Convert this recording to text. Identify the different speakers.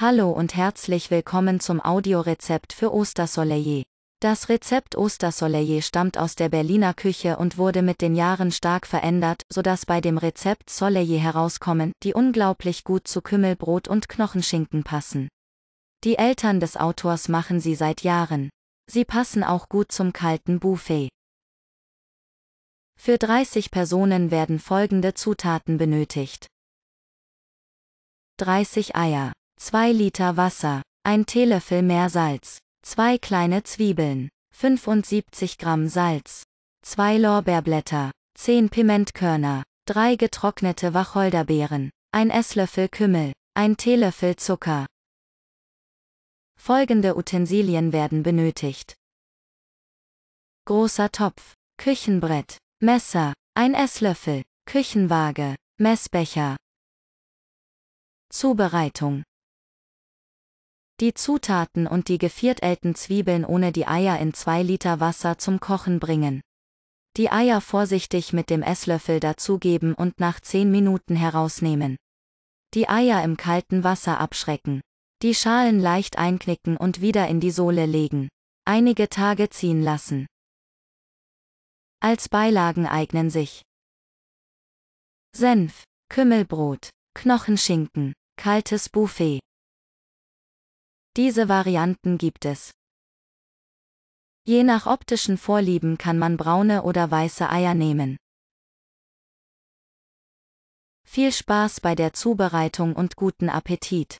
Speaker 1: Hallo und herzlich willkommen zum Audiorezept für Ostersoleil. Das Rezept Ostersoleil stammt aus der Berliner Küche und wurde mit den Jahren stark verändert, sodass bei dem Rezept Soleil herauskommen, die unglaublich gut zu Kümmelbrot und Knochenschinken passen. Die Eltern des Autors machen sie seit Jahren. Sie passen auch gut zum kalten Buffet. Für 30 Personen werden folgende Zutaten benötigt. 30 Eier 2 Liter Wasser, 1 Teelöffel Meersalz, 2 kleine Zwiebeln, 75 Gramm Salz, 2 Lorbeerblätter, 10 Pimentkörner, 3 getrocknete Wacholderbeeren, 1 Esslöffel Kümmel, 1 Teelöffel Zucker. Folgende Utensilien werden benötigt. Großer Topf, Küchenbrett, Messer, 1 Esslöffel, Küchenwaage, Messbecher. Zubereitung die Zutaten und die geviertelten Zwiebeln ohne die Eier in 2 Liter Wasser zum Kochen bringen. Die Eier vorsichtig mit dem Esslöffel dazugeben und nach 10 Minuten herausnehmen. Die Eier im kalten Wasser abschrecken. Die Schalen leicht einknicken und wieder in die Sohle legen. Einige Tage ziehen lassen. Als Beilagen eignen sich Senf, Kümmelbrot, Knochenschinken, kaltes Buffet. Diese Varianten gibt es. Je nach optischen Vorlieben kann man braune oder weiße Eier nehmen. Viel Spaß bei der Zubereitung und guten Appetit!